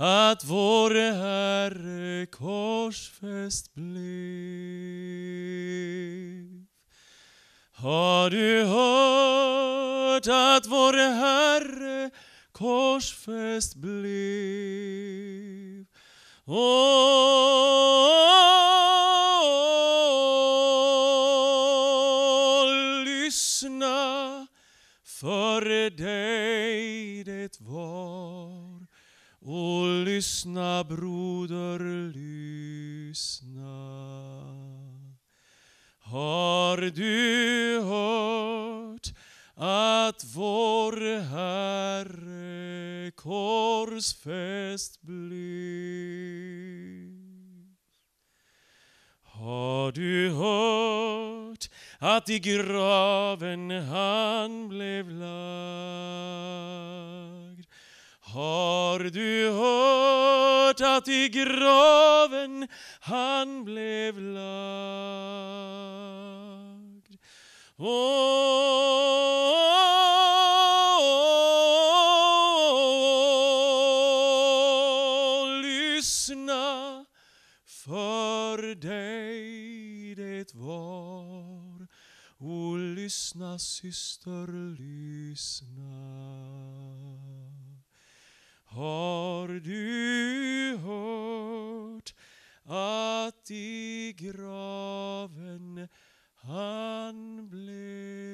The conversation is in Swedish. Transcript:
att vår Herre korsfäst blev. Har du hört att vår Herre korsfäst blev? Oh, oh, oh, lyssna, för dig det var. Och Lyssna broder, lyssna. Har du hört att vår Herre korsfäst blev? Har du hört att i graven han blev lagd? Har du hört att i graven han blev lagd. Oh, oh, oh, lyssna, för dig det var. O lyssna syster, lyssna graven han blev